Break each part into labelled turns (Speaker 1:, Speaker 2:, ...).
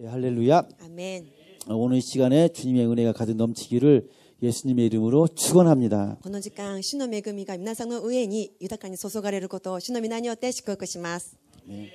Speaker 1: 예, 할렐루야. 아멘. 어, 오늘 이 시간에 주님의 은혜가 가득 넘치기를 예수님의 이름으로 축원합니다.
Speaker 2: 오늘 時間主の恵みが皆さんの上に豊かに注がれることを主の皆によって祝福します 네.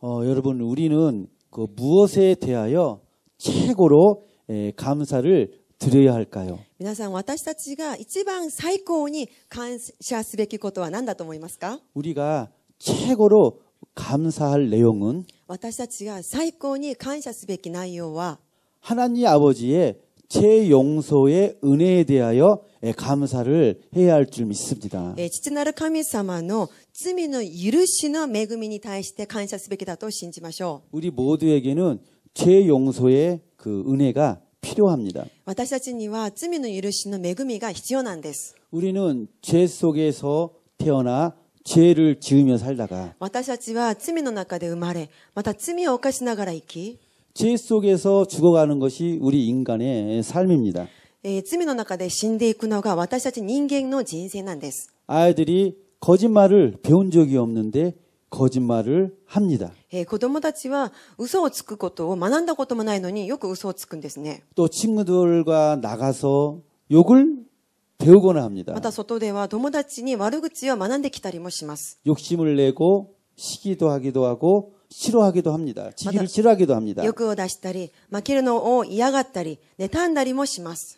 Speaker 1: 어, 여러분 우리는 그 무엇에 대하여 최고로 에, 예, 감사를 드려야 할까요?
Speaker 2: 皆さん私たちが一番最高に感謝すべきことは何だと思いますか?
Speaker 1: 우리가 최고로 감사할 내용은
Speaker 2: 私たちが最高に感謝すべき内容は
Speaker 1: 하나님 아버지의 재용서의 은혜에 대하여 감사를 해야 할 줄 믿습니다.
Speaker 2: 父なる神様の罪の許しの恵みに対して感謝すべきだと信じましょう.
Speaker 1: 우리 모두에게는 재용서의 그 은혜가 필요합니다.
Speaker 2: 私たちには罪の許しの恵みが必要なんです.
Speaker 1: 우리는 죄 속에서 태어나 죄를 지으며 살다가
Speaker 2: 私たちは罪の中で生まれまた罪を犯しながら生き죄
Speaker 1: 속에서 죽어가는 것이 우리 인간의 삶입니다.
Speaker 2: 罪の中で死んでいくのが私たち人間の人生なんです.
Speaker 1: 아이들이 거짓말을 배운 적이 없는데 거짓말을 합니다.
Speaker 2: 子供たちは嘘をつくことを学んだこともないのによく嘘をつくんですね.또
Speaker 1: 친구들과 나가서 욕을 배우거나 합니다.
Speaker 2: また外では友達に悪口を学んできたりもします.
Speaker 1: 욕심을 내고 시기도 하기도 하고 싫어하기도 합니다. 지기를 싫어하기도 합니다. 욕을
Speaker 2: 出したり負けるのを嫌がったり妬んだりもします.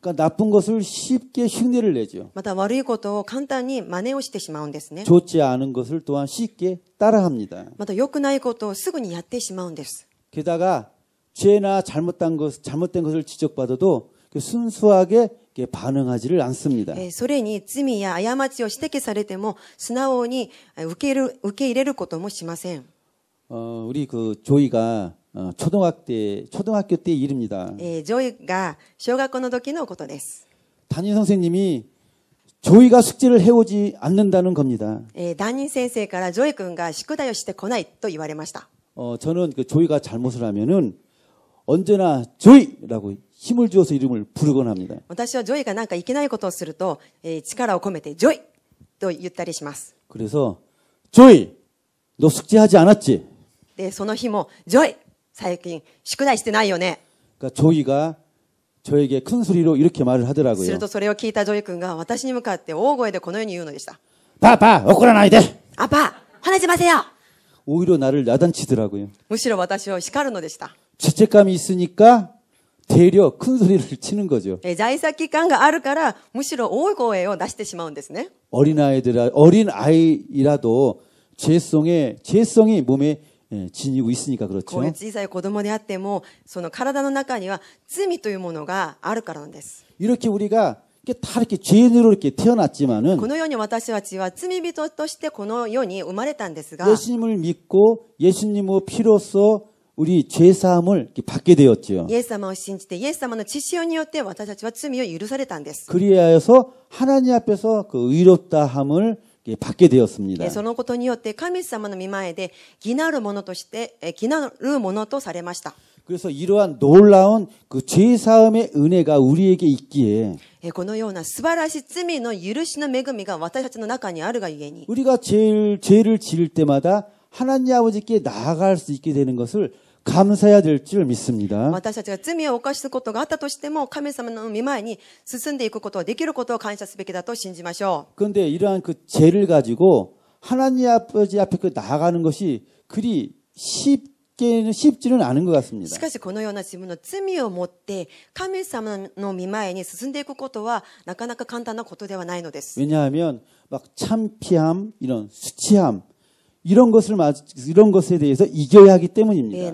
Speaker 1: 그러니까 나쁜 것을 쉽게 흉내를 내죠.
Speaker 2: また悪いことを簡単に真似をしてしまうんですね.
Speaker 1: 좋지 않은 것을 또한 쉽게 따라합니다.
Speaker 2: また良くないことをすぐにやってしまうんです.
Speaker 1: 게다가 죄나 잘못된 것 잘못된 것을 지적받아도 순수하게
Speaker 2: 반응하지를않습니다えーそれに罪や過ちを指摘されても、素直にえー受け入れる受け入れることもしません。
Speaker 1: 어, 우리 그 조이가 어, 초등학 때 초등학교 때 일입니다.
Speaker 2: えージョイが小学校の時のことです。
Speaker 1: 담임 선생님이 조이가 숙제를 해오지 않는다는 겁니다.
Speaker 2: えー担任先生からジョイ君が宿題をしてこないと言われました。
Speaker 1: 어, 저는 그 조이가 잘못을 하면은 언제나 조이라고 힘을 주어서 이름을 부르곤 합니다.
Speaker 2: 私はジョイがなんかいけないことをすると力を込めてジョイと言ったりします
Speaker 1: 그래서 조이, 너 숙제하지 않았지?
Speaker 2: 네, その日も 조이, 最近宿題してないよね.
Speaker 1: 그러니까 조이가 저에게 큰 소리로 이렇게 말을 하더라고요.
Speaker 2: するとそれを聞いたジョイ君が私に向かって大声でこのように言うのでした.
Speaker 1: 바빠, 억울하나이 돼.
Speaker 2: 아빠, 아, 화내지 마세요.
Speaker 1: 오히려 나를 야단치더라고요.
Speaker 2: 무시로 私を叱るのでした.
Speaker 1: 죄책감이 있으니까 대려 큰 소리를 치는 거죠.
Speaker 2: 예, 자이사 기간가 아르까라 무시로 오고에요 나시테 시마운데스네.
Speaker 1: 어린 아이들 어린 아이라도 죄성에 죄성이 몸에 예, 지니고 있으니까 그렇죠.
Speaker 2: 小さい子供であってもその体の中には罪というものがあるからなんです.
Speaker 1: 뭐 이렇게 우리가 이렇게 다 이렇게 죄인으로 이렇게 태어났지만은
Speaker 2: この世に私たちは罪人としてこの世に生まれたんですが예수님을
Speaker 1: 믿고 예수님의 피로써 우리 죄 사함을 받게 되었지요.
Speaker 2: 예수님을 예수님의 우리たち가 신지되 지시로요때
Speaker 1: 그리하여서 하나님 앞에서 그 의롭다 함을 받게 되었습니다.
Speaker 2: そのことによって神様の御前で義なるものとして기나る모노と사れました 그래서
Speaker 1: 이러한 놀라운 그 죄 사함의 은혜가 우리에게 있기에
Speaker 2: このような素晴らしい罪の許しの恵みが私たちの中にあるがゆえに
Speaker 1: 우리가 죄를 지을 때마다 하나님 아버지께 나아갈 수 있게 되는 것을 감사해야 될 줄 믿습니다.
Speaker 2: 私たちが罪を犯すことがあったとしても神様の御前に進んでいくことはできることを感謝すべきだと信じましょう.
Speaker 1: 그런데 이러한 그 죄를 가지고 하나님 아버지 앞에 그 나아가는 것이 그리 쉽 쉽지는 않은 것 같습니다.
Speaker 2: しかしこのような自分の罪を持って神様の御前に進んでいくことはなかなか簡単なことではないのです.
Speaker 1: 왜냐하면 막 참피함 이런 수치함 이런 것을 이런 것에 대해서 이겨야 하기 때문입니다.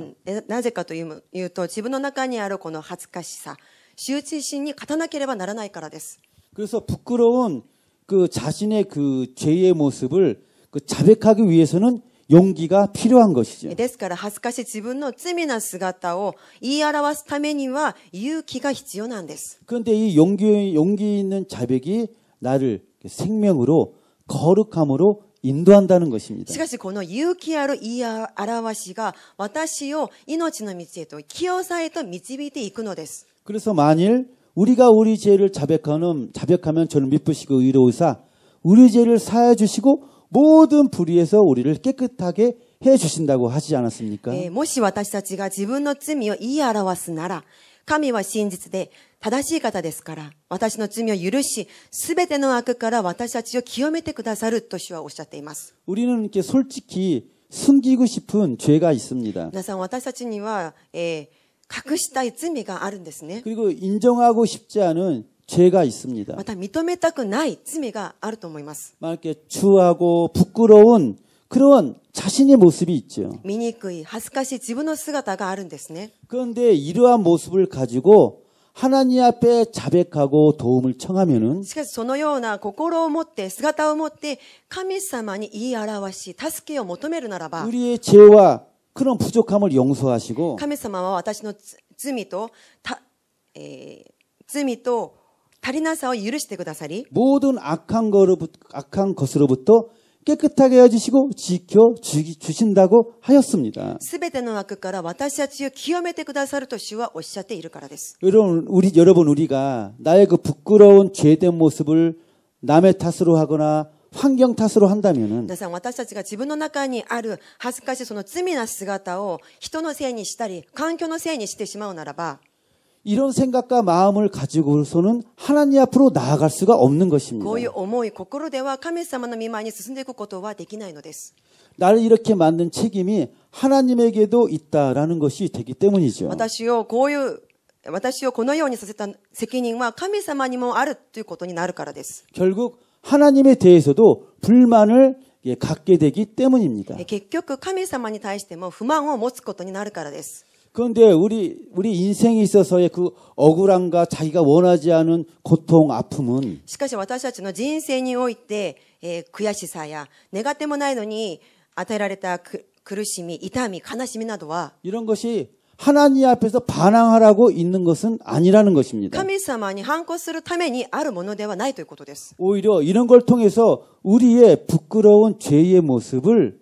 Speaker 2: なぜかというと自分の中にあるこの恥ずかしさ、羞恥心に勝たなければならないからです. 네, 네,
Speaker 1: 그래서 부끄러운 그 자신의 그 죄의 모습을 그 자백하기 위해서는 용기가 필요한 것이죠.
Speaker 2: ですから恥ずかし自分の罪な姿を言い表すためには勇気が必要なんです.い
Speaker 1: 네, 그런데 이 용기 용기 있는 자백이 나를 생명으로 거룩함으로 인도한다는 것입니다.
Speaker 2: しかしこの勇気ある言い表しが私を命の道へと清さへと導いていくのです.
Speaker 1: 그래서 만일 우리가 우리 죄를 자백하는 자백하면 저는 미쁘시고 의로우사 우리 죄를 사해 주시고 모든 불의에서 우리를 깨끗하게 해 주신다고 하지 않았습니까?
Speaker 2: もし私たちが自分の罪を言い表すなら神は真実で 예, 正しい方ですから、私の罪を許し、すべての悪から私たちを清めてくださると主はおっしゃっています。
Speaker 1: 우는이솔직히숨기고싶은죄가있습니 다。 皆
Speaker 2: さん、私たちには、えー、隠したい罪があるんですね。
Speaker 1: 그리고인정하고싶지않은죄가있습니 다。 ま
Speaker 2: た認めたくない罪があると思います。
Speaker 1: まあ、이렇추하고부끄러운그런자신의모습이있죠
Speaker 2: 醜い恥ずかしい自分の姿があるんですね。
Speaker 1: 그런데이러한모습을가지고 하나님 앞에 자백하고 도움을 청하면은
Speaker 2: しかしそのような心を持って姿を持って神様に言い表し助けを求めるならば 우리의
Speaker 1: 죄와 그런 부족함을 용서하시고
Speaker 2: 神様は私の罪と罪と足りなさを許してくださり
Speaker 1: 모든 악한 것로부터 악한 것으로부터 깨끗하게 해주시고 지켜 주신다고 하였습니다.
Speaker 2: 全ての枠から私たちを清めてくださると主はおっしゃっているからです.
Speaker 1: 여러분, 우리 여러분 우리가 나의 그 부끄러운 죄된 모습을 남의 탓으로 하거나 환경 탓으로 한다면은
Speaker 2: 皆さん私たちが自分の中にある恥ずかしいその罪な姿を人のせいにしたり環境のせいにしてしまうならば
Speaker 1: 이런 생각과 마음을 가지고서는 하나님 앞으로 나아갈 수가 없는 것입니다. 나를 이렇게 만든 책임이 하나님에게도 있다라는 것이 되기 때문이죠.
Speaker 2: 私をこのようにさせた責任は神様にもあるということになるからです.
Speaker 1: 결국 하나님에 대해서도 불만을 예, 갖게 되기 때문입니다.
Speaker 2: 결국 예, 하나님様に対しても不満を持つことになるからです.
Speaker 1: 그런데 우리 우리 인생에 있어서의 그 억울함과 자기가 원하지 않은 고통, 아픔은
Speaker 2: しかし私たちの人生において、えー、悔しさやネガティブなのに与えられた苦しみ、痛み、悲しみなどは 그,
Speaker 1: 이런 것이 하나님 앞에서 반항하라고 있는 것은 아니라는 것입니다.
Speaker 2: 神様に反抗するためにあるものではないということです.
Speaker 1: 오히려 이런 걸 통해서 우리의 부끄러운 죄의 모습을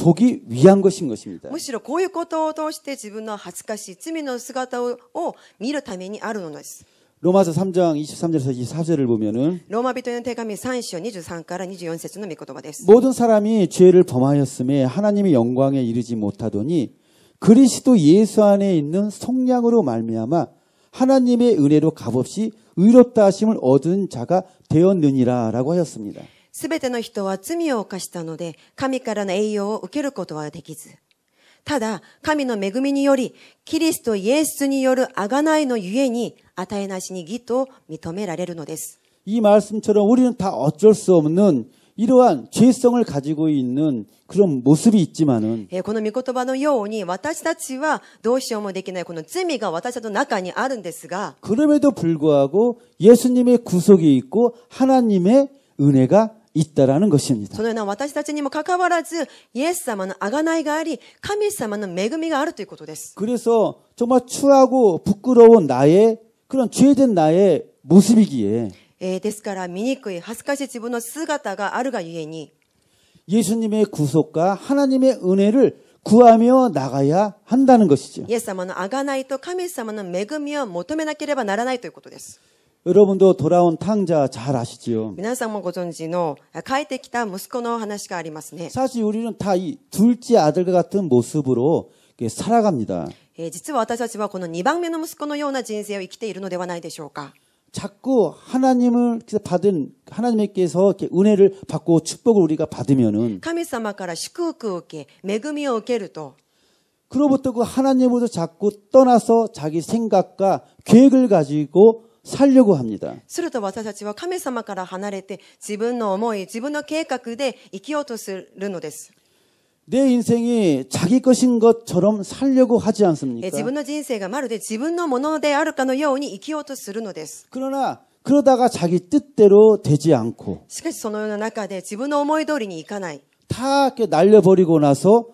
Speaker 1: 보기 위한 것인 것입니다.
Speaker 2: むしろこういうことを通して自分の恥ずかしい罪の姿を見るためにあるのです。
Speaker 1: 로마서 3장 23절에서 24절을 보면은
Speaker 2: 로마비토의 대감의 3장 23から 24절의 미고도바데 모든
Speaker 1: 사람이 죄를 범하였음에 하나님의 영광에 이르지 못하더니 그리스도 예수 안에 있는 성량으로 말미암아 하나님의 은혜로 값없이 의롭다 하심을 얻은 자가 되었느니라라고 하였습니다.
Speaker 2: すべての人は罪を犯したので、神からの栄養を受けることはできず。ただ、神の恵みにより、キリストイエスによる贖いのゆえに、与えなしに義と認められるのです。
Speaker 1: 이말씀처럼우리는다어쩔수없는이러한죄성을가지고있는그런모습이있지만
Speaker 2: 은この御言葉のように私たちはどうしようもできないこの罪が私たちの中にあるんですが
Speaker 1: 그럼에도불구하고예수님의구속이있고하나님의은혜가 있다라는 것입니다.
Speaker 2: そのような私たちにもかかわらず、イエス様の贖いがあり、神様の恵みがあるということです.
Speaker 1: 그래서 정말 추하고 부끄러운 나의 그런 죄된 나의 모습이기에.
Speaker 2: 예, ですから醜い恥ずかしい自分の姿があるがゆえに.
Speaker 1: 예수님의 구속과 하나님의 은혜를 구하며 나가야 한다는 것이죠.
Speaker 2: 예수様の贖いと神様の恵みを求めなければならないということです.
Speaker 1: 여러분도 돌아온 탕자 잘 아시지요?
Speaker 2: 皆さんもご存知の帰ってきた息子の話がありますね.
Speaker 1: 사실 우리는 다 이 둘째 아들과 같은 모습으로 살아갑니다.
Speaker 2: 実は私たちはこの2番目の息子のような人生を生きているのではないでしょうか?
Speaker 1: 자꾸 하나님을 받은 하나님께서 은혜를 받고 축복을 우리가 받으면은
Speaker 2: 神様から祝福を受け恵みを受けると
Speaker 1: 그로부터 그 하나님으로부터 자꾸 떠나서 자기 생각과 계획을 가지고 살려고 합니다.
Speaker 2: すると私たちは神様から離れて自分の思い、自分の計画で生きようとするのです。내
Speaker 1: 인생이 자기 것인 것처럼 살려고 하지 않습니까?
Speaker 2: 自分の人生がまるで自分のものであるかのように生きようとするのです. 그러나
Speaker 1: 그러다가 자기 뜻대로 되지 않고
Speaker 2: しかしそのような中で自分の思い通りにいかない.다
Speaker 1: 날려버리고 나서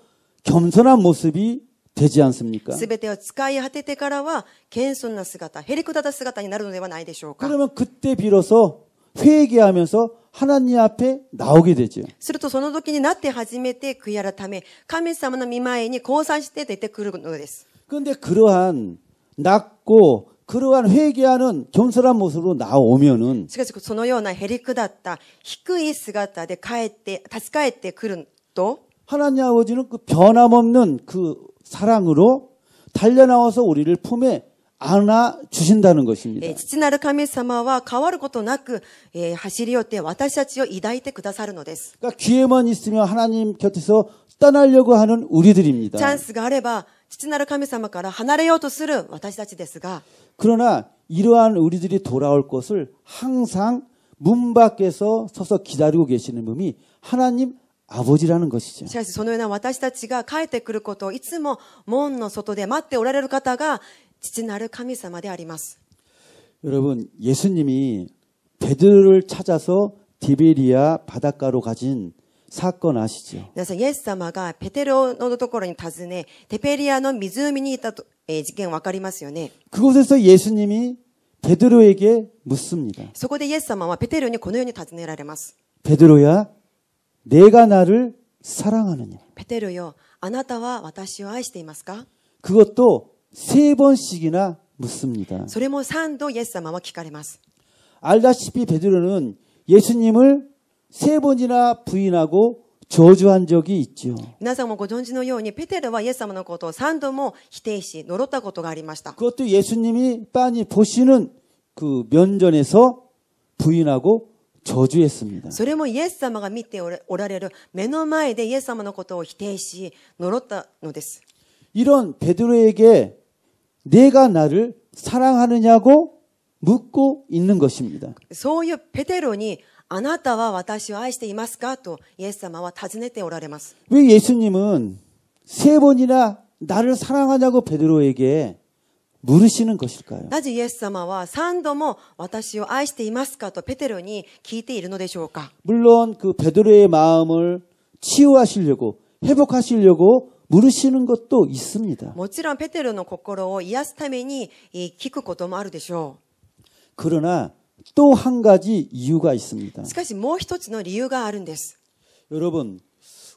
Speaker 1: 겸손한 모습이 되지 않습니까?
Speaker 2: 全てを使い果ててからは謙遜な姿へりくだった姿になるのではないでしょうか
Speaker 1: 그러면 그때 비로소 회개하면서 하나님 앞에 나오게 되죠.
Speaker 2: するとその時になって初めて悔い改め神様の御前に降参して出てくるのです.
Speaker 1: 근데 그러한 낮고 그러한 회개하는 겸손한 모습으로 나오면은
Speaker 2: しかしそのようなへりくだった低い姿で帰って立ち返ってくると 하나님 아버지는 그
Speaker 1: 변함없는 그 사랑으로 달려나와서 우리를 품에 안아
Speaker 2: 주신다는것입니다父なる神様は変わることなく走り寄って私たちを抱いてくださるのです 예, 예,
Speaker 1: 그러니까 기회만 있으면 하나님 곁에서 떠나려고 하는 우리들입니다.
Speaker 2: ャンスがれば父なる神様から離れようとする私たちですが
Speaker 1: 그러나 이러한 우리들이 돌아올 것을 항상 문 밖에서 서서 기다리고 계시는 분이 하나님 아버지라는것이죠し
Speaker 2: かしそのような私たちが帰ってくることをいつも門の外で待っておられる方が父なる神様であります。
Speaker 1: 여러분예수님이베드로를찾아서디베리아바닷가로가진사건아시죠
Speaker 2: 그래서예수様가베드로의ところに訪ね디베리아의湖にいた事件わかりますよね
Speaker 1: 그곳에서예수님이베드로에게묻습니다そ
Speaker 2: こでイエス様はペテ로にこのように尋ねられます
Speaker 1: 베드로야 내가 나를 사랑하느냐.
Speaker 2: 베테르요. 아나타와 와타시오 아이시테이마스까?
Speaker 1: 그것도 세 번씩이나 묻습니다.
Speaker 2: それも3度 エス様は聞かれます.
Speaker 1: 알다시피 베드로는 예수님을 세 번이나 부인하고 저주한 적이 있죠.
Speaker 2: 皆さんもご存知のようにペテロはイエス様のことを3度も否定し呪ったことがありました. 그것도 예수님이 빤히 보시는
Speaker 1: 그 면전에서 부인하고 저주했습니다. それもイエス様が見ておられる目の前でイエス様のことを否定し呪ったのです。이런베드로에게내가나를사랑하느냐고묻고있는것입니다そういうペテロにあなたは私を愛していますかとイエス様は尋ねておられます。왜예수님은세번이나나를사랑하냐고베드로에게 물으시는 것일까요?
Speaker 2: なぜイエ様は3度も私を愛していますかとペテロに聞いているのでしょうか
Speaker 1: 물론 그 베드로의 마음을 치유하시려고 회복하시려고 물으시는 것도 있습니다.
Speaker 2: もちろんペテロの心癒すために聞くことあるでしょう
Speaker 1: 그러나 또 한 가지 이유가 있습니다.
Speaker 2: しかしも一つの理由があるんです
Speaker 1: 여러분,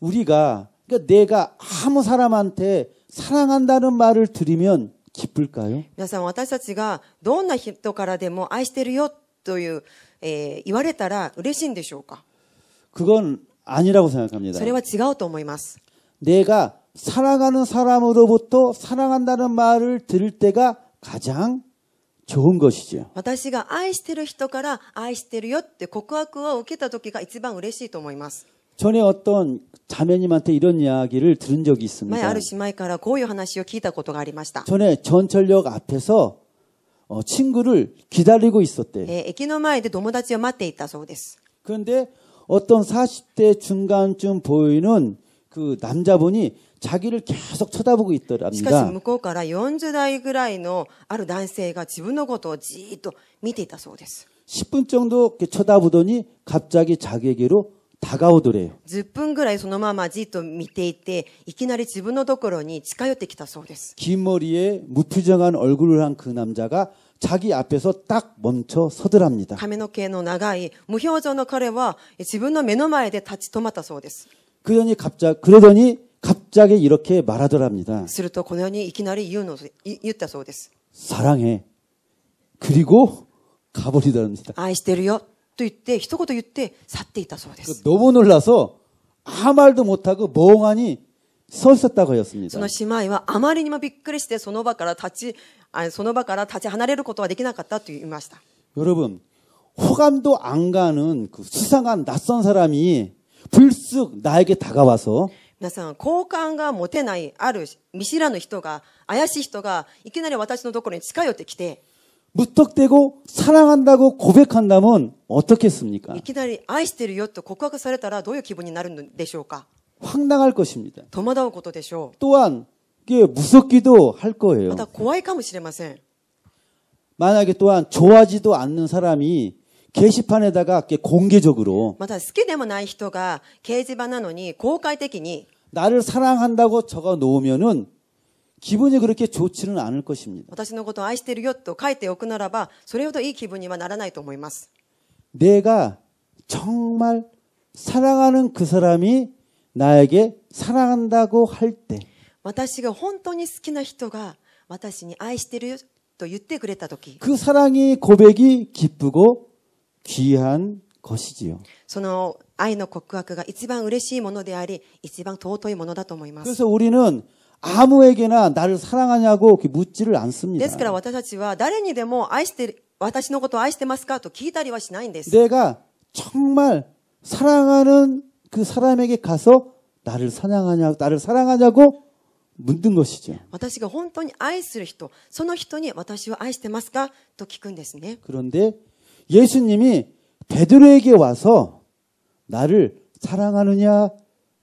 Speaker 1: 우리가 그러니까 내가 아무 사람한테 사랑한다는 말을 들으면 皆
Speaker 2: さん、私たちがどんな人からでも愛してるよという、えー、言われたら嬉しいんでしょうか
Speaker 1: それは
Speaker 2: 違うと思います。
Speaker 1: 내가사랑하는사람으로부터사랑한다는말을들을때가가장좋은것이죠
Speaker 2: 私が愛してる人から愛してるよって告白を受けた時が一番嬉しいと思います。
Speaker 1: 전에 어떤 자매님한테 이런 이야기를 들은 적이 있습니다. 전에 전철역 앞에서 어, 친구를 기다리고 있었대요. 그런데 어떤 40대 중간쯤 보이는 그 남자분이 자기를 계속 쳐다보고 있더랍니다. 4
Speaker 2: 그러니까 0代ぐらいのある男性が自分のことをじっと見ていたそうです
Speaker 1: 10분 정도 쳐다보더니 갑자기 자기에게로 다가오더래요.
Speaker 2: 10분ぐらいそのままじっと見ていて、いきなり自分のところに近寄ってきたそうです。긴
Speaker 1: 머리에 무표정한 얼굴을 한 그 남자가 자기 앞에서 딱 멈춰 서더랍니다.
Speaker 2: 髪の毛の長い無表情の彼は自分の目の前で立ち止まったそうです。그러니
Speaker 1: 갑자 그러더니 갑자기 이렇게 말하더랍니다.
Speaker 2: するとこのようにいきなり言うの言ったそうです。사랑해.
Speaker 1: 그리고 가버리더랍니다.
Speaker 2: 愛してるよ.と言って一言言って去っていたそうです。
Speaker 1: 너무놀라서아말도못하고멍하니서있었다고였습니다その
Speaker 2: 姉妹はあまりにもびっくりしてその場から立ちその場から立ち離れることはできなかったと言いました。
Speaker 1: 여러 분、 호감도안가는그수상한낯선사람이불쑥나에게다가와서
Speaker 2: 皆さん、好感が持てない、ある、見知らぬ人が、怪しい人が、いきなり私のところに近寄ってきて、
Speaker 1: 무턱대고 사랑한다고 고백한다면 어떻겠습니까?
Speaker 2: 이기다리 아이스테よ요告고されたらどういう気分になるんでしょうか
Speaker 1: 황당할 것입니다. 戸마うことでしょ 또한 이게 무섭기도 할 거예요.
Speaker 2: 다고怖いかもしれません 아,
Speaker 1: 만약에 또한 좋아하지도 않는 사람이 게시판에다가 공개적으로
Speaker 2: また好きでもない人が掲示板なのに公開的に
Speaker 1: 나를 사랑한다고 적어 놓으면은 기분이 그렇게 좋지는 않을 것입니다.
Speaker 2: 私のことを愛してるよと書いておくならばそれほどいい気分にはならないと思います
Speaker 1: 내가 정말 사랑하는 그 사람이 나에게 사랑한다고 할 때,
Speaker 2: 私が本当に好きな人が私に愛してると言ってくれた時,그
Speaker 1: 사랑이 고백이 기쁘고 귀한 것이지요.
Speaker 2: その愛の告白が一番嬉しいものであり、一番尊いものだと思います。그래서
Speaker 1: 우리는 아무에게나 나를 사랑하냐고 묻지를 않습니다.
Speaker 2: ですから私たちは誰にでも愛して私のこと愛してますかと聞いたりはしないんです
Speaker 1: 내가 정말 사랑하는 그 사람에게 가서 나를 사랑하냐 나를 사랑하냐고 묻는 것이죠.
Speaker 2: 私が本当に愛する人その人に私を愛してますかと聞くんですね.
Speaker 1: 그런데 예수님이 베드로에게 와서 나를 사랑하느냐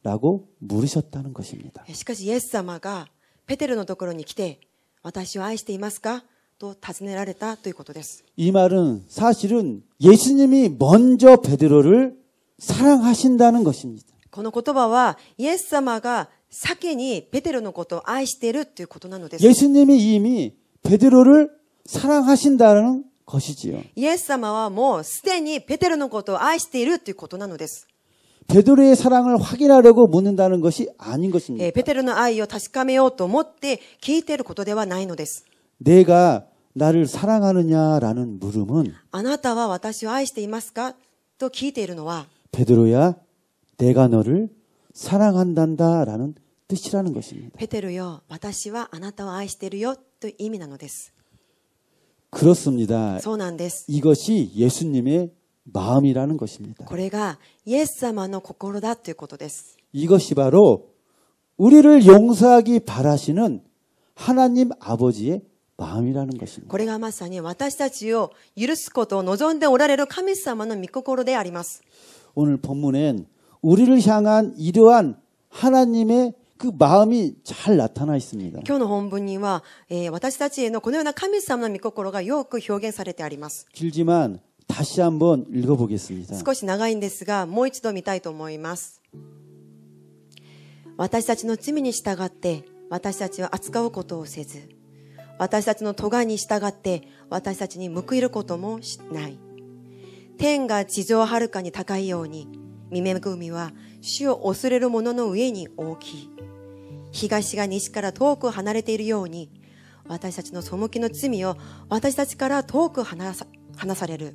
Speaker 1: 라고 물으셨다는 것입니다.
Speaker 2: しかしイエス様がペテロのところに来て私を愛していますかと尋ねられたということです이
Speaker 1: 말은 사실은 예수님이 먼저 베드로를 사랑하신다는 것입니다.
Speaker 2: この言葉はイエス様が先にペテロのことを愛しているということなのです.
Speaker 1: 예수님이 이미 베드로를 사랑하신다는 것이지요.
Speaker 2: 예수様はもうすでにペテロのことを愛しているということなのです.
Speaker 1: 베드로의 사랑을 확인하려고 묻는다는 것이 아닌 것입니다.
Speaker 2: ペテロの愛を確かめようと思って聞いてることではないのです
Speaker 1: 예, 아, 내가 나를 사랑하느냐라는 물음은
Speaker 2: あなたは私を愛していますか?と聞いているのは
Speaker 1: 베드로야 내가 너를 사랑한단다라는 뜻이라는 것입니다.
Speaker 2: 베드로요, 私はあなたを愛してるよという意味なのです.
Speaker 1: 그렇습니다.
Speaker 2: そうなんです.
Speaker 1: 이것이 예수님의 마음이라는 것입니다.
Speaker 2: これがイエス様の心だということです.
Speaker 1: 이것이 바로 우리를 용서하기 바라시는 하나님 아버지의 마음이라는 것입니다.
Speaker 2: これがまさに私たちを許すことを望んでおられる神様の御心であります.
Speaker 1: 오늘 본문엔 우리를 향한 이러한 하나님의 그 마음이 잘 나타나 있습니다.
Speaker 2: 今日の本文には私たちへのこのような神様の御心がよく表現されてあります.
Speaker 1: 길지만 다시한번읽어보겠습니다少
Speaker 2: し長いんですが、もう一度見たいと思います。私たちの罪に従って、私たちは扱うことをせず、私たちの咎に従って、私たちに報いることもしない。天が地上はるかに高いように、御組みは主を恐れる者の上に大きい。東が西から遠く離れているように、私たちの背きの罪を私たちから遠く離さ離される。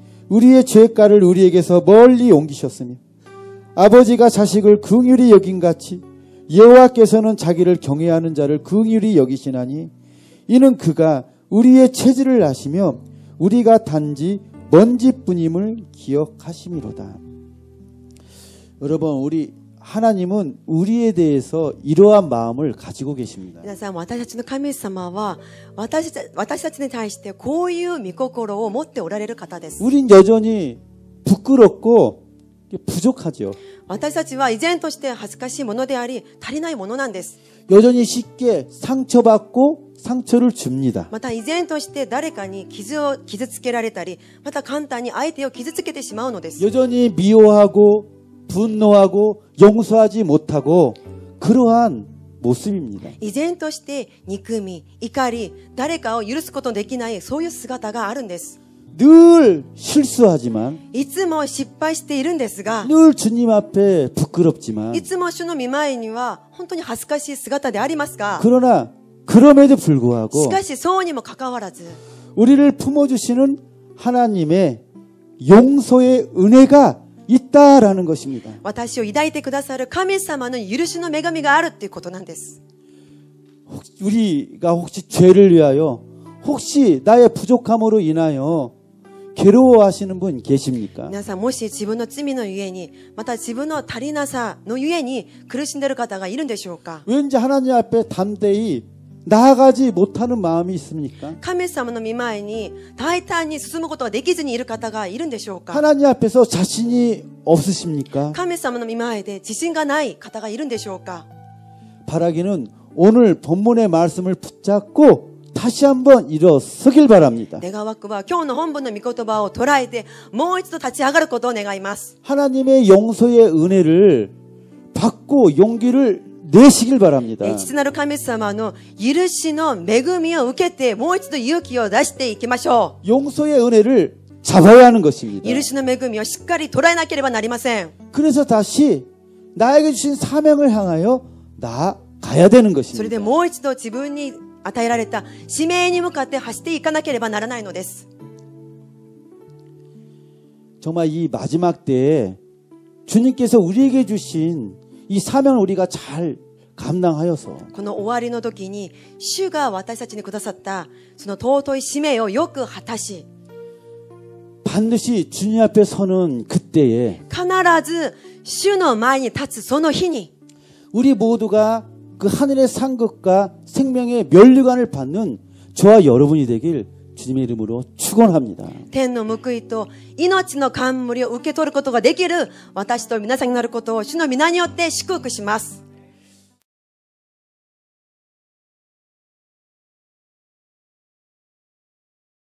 Speaker 1: 우리의 죄가를 우리에게서 멀리 옮기셨으며 아버지가 자식을 긍휼히 여긴 같이 여호와께서는 자기를 경외하는 자를 긍휼히 여기시나니 이는 그가 우리의 체질을 아시며 우리가 단지 먼지뿐임을 기억하심이로다. 여러분 우리 하나님은 우리에 대해서 이러한 마음을 가지고 계십니다.
Speaker 2: 皆さん私たちの神様は私たちに対してこういう御心を持っておられる方です
Speaker 1: 우린 여전히 부끄럽고 부족하죠.
Speaker 2: 私たちは依然として恥ずかしいものであり足りないものなんです
Speaker 1: 여전히 쉽게 상처받고 상처를 줍니다.
Speaker 2: また依然として誰かに傷を傷つけられたりまた簡単に相手を傷つけてしまうのです
Speaker 1: 여전히 미워하고 분노하고 용서하지 못하고 그러한 모습입니다.
Speaker 2: 이전 として憎み怒り誰かを許すことできないそういう姿があるんです늘
Speaker 1: 실수하지만
Speaker 2: いつも失敗しているんですが늘
Speaker 1: 주님 앞에 부끄럽지만
Speaker 2: いつも主の見前には本当に恥ずかしい姿でありますが
Speaker 1: 그러나 그럼에도 불구하고
Speaker 2: しかしそうにもかかわらず
Speaker 1: 우리를 품어주시는 하나님의 용서의 은혜가 있다라는 것입니다.
Speaker 2: 私を抱いてくださる神様の許しの女神があるっていうことなんです.
Speaker 1: 우리가 혹시 죄를 위하여 혹시 나의 부족함으로 인하여 괴로워하시는 분 계십니까?
Speaker 2: 皆さんもし自分の罪のゆえにまた自分の足りなさのゆえに苦しんでる方がいるんでしょうか?
Speaker 1: 왠지 하나님 앞에 담대히 나아가지 못하는 마음이 있습니까?
Speaker 2: 神様の御前に大胆に進むことができずにいる方がいるんでしょうか? 하나님
Speaker 1: 앞에서 자신이 없으십니까?
Speaker 2: 神様の御前で自信がない方がいるんでしょうか?
Speaker 1: 바라기는 오늘 본문의 말씀을 붙잡고 다시 한번 일어서길 바랍니다.
Speaker 2: 내가 왔구와 오늘 본문의 미고토바를 捉えてもう一度立ち上がることを願います.
Speaker 1: 하나님의 용서의 은혜를 받고 용기를 내시길 바랍니다.
Speaker 2: 父なる神様の許しの恵みを受けてもう一度勇気を出していきましょう。용서의은혜를
Speaker 1: 잡아야 하는 것입니다.
Speaker 2: 許しの恵みをしっかり捉えなければなりません.
Speaker 1: 그래서 다시 나에게 주신 사명을 향하여 나가야 되는 것입니다.
Speaker 2: それでもう一度自分に与えられた使命に向かって走っていかなければならないのです.
Speaker 1: 정말 이 마지막 때에 주님께서 우리에게 주신 이 사명을 우리가 잘 감당하여서
Speaker 2: この終わりの時に主が私たちにくださったその尊い使命をよく果たし
Speaker 1: 반드시 주님 앞에 서는 그때에
Speaker 2: 必ず主の前に立つその日に
Speaker 1: 우리 모두가 그 하늘의 상급과 생명의 멸류관을 받는 저와 여러분이 되길
Speaker 2: 天の報いと命の冠を受け取ることができる私と皆さんになることを主の皆によって祝福します。